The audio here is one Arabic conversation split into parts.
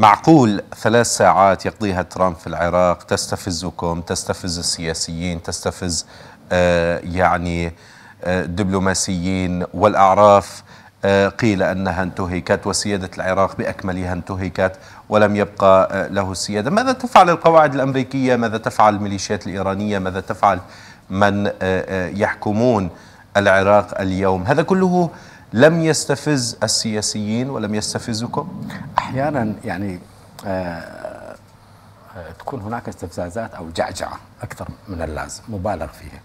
معقول ثلاث ساعات يقضيها ترامب في العراق تستفزكم تستفز السياسيين تستفز آه، يعني آه، دبلوماسيين والأعراف آه، قيل أنها انتهكت وسيادة العراق بأكملها انتهكت ولم يبقى له السيادة ماذا تفعل القواعد الأمريكية ماذا تفعل الميليشيات الإيرانية ماذا تفعل من يحكمون العراق اليوم هذا كله لم يستفز السياسيين ولم يستفزكم؟ احيانا يعني آه،, آه تكون هناك استفزازات او جعجعه اكثر من اللازم مبالغ فيها.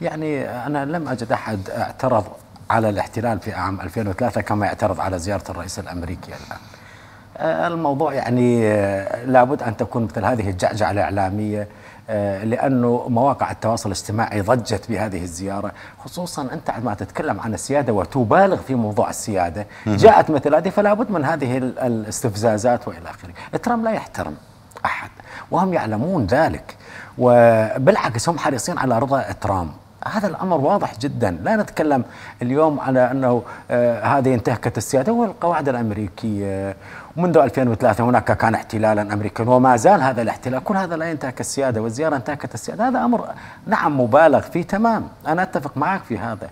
يعني انا لم اجد احد اعترض على الاحتلال في عام 2003 كما يعترض على زياره الرئيس الامريكي الان. آه، الموضوع يعني آه، لابد ان تكون مثل هذه الجعجعه الاعلاميه آه، لأنه مواقع التواصل الاجتماعي ضجت بهذه الزيارة خصوصا أنت عندما تتكلم عن السيادة وتبالغ في موضوع السيادة جاءت مثل هذه فلا بد من هذه الاستفزازات وإلى آخره ترامب لا يحترم أحد وهم يعلمون ذلك وبالعكس هم حريصين على رضا ترامب هذا الامر واضح جدا لا نتكلم اليوم على انه آه، هذه انتهكت السياده هو القواعد الامريكيه منذ 2003 هناك كان احتلالا امريكيا وما زال هذا الاحتلال كل هذا لا ينتهك السياده والزياره انتهكت السياده هذا امر نعم مبالغ فيه تمام انا اتفق معك في هذا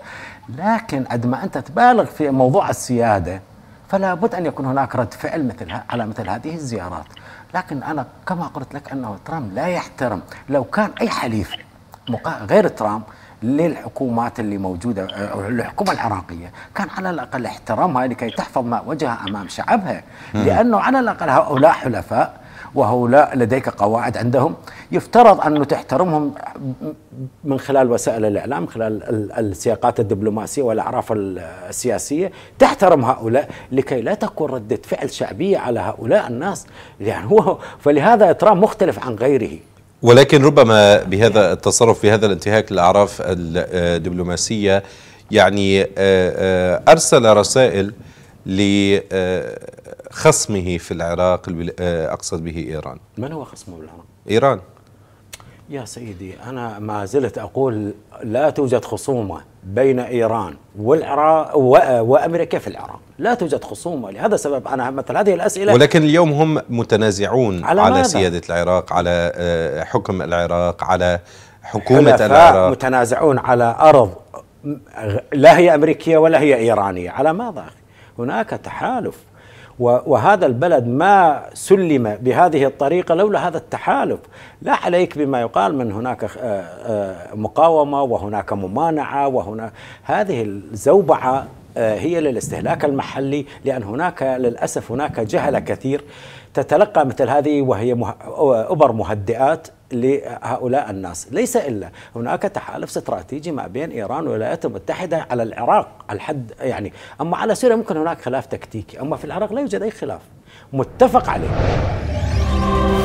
لكن قد ما انت تبالغ في موضوع السياده فلا بد ان يكون هناك رد فعل مثل على مثل هذه الزيارات لكن انا كما قلت لك انه ترامب لا يحترم لو كان اي حليف غير ترامب للحكومات اللي موجودة أو الحكومة العراقية كان على الأقل احترامها لكي تحفظ ما وجهها أمام شعبها لأنه على الأقل هؤلاء حلفاء وهؤلاء لديك قواعد عندهم يفترض أن تحترمهم من خلال وسائل الإعلام من خلال السياقات الدبلوماسية والأعراف السياسية تحترم هؤلاء لكي لا تكون ردة فعل شعبية على هؤلاء الناس يعني هو فلهذا ترامب مختلف عن غيره ولكن ربما بهذا التصرف في هذا الانتهاك للأعراف الدبلوماسية يعني آه، آه، أرسل رسائل لخصمه آه، في العراق أقصد به إيران من هو خصمه بالعراق؟ إيران يا سيدي أنا ما زلت أقول لا توجد خصومة بين إيران والعراق وأمريكا في العراق لا توجد خصومة لهذا السبب أنا مثل هذه الأسئلة ولكن اليوم هم متنازعون على, على سيادة العراق على آه، حكم العراق على حكومة العراق متنازعون على أرض لا هي أمريكية ولا هي إيرانية على ماذا أخي هناك تحالف وهذا البلد ما سلم بهذه الطريقة لولا هذا التحالف لا عليك بما يقال من هناك آه، آه، مقاومة وهناك ممانعة وهنا هذه الزوبعة آه، هي للاستهلاك المحلي لأن هناك للأسف هناك جهله كثير تتلقى مثل هذه وهي أبر مهدئات لهؤلاء الناس ليس إلا هناك تحالف استراتيجي ما بين إيران والولايات المتحدة على العراق الحد يعني أما على سوريا ممكن هناك خلاف تكتيكي أما في العراق لا يوجد أي خلاف متفق عليه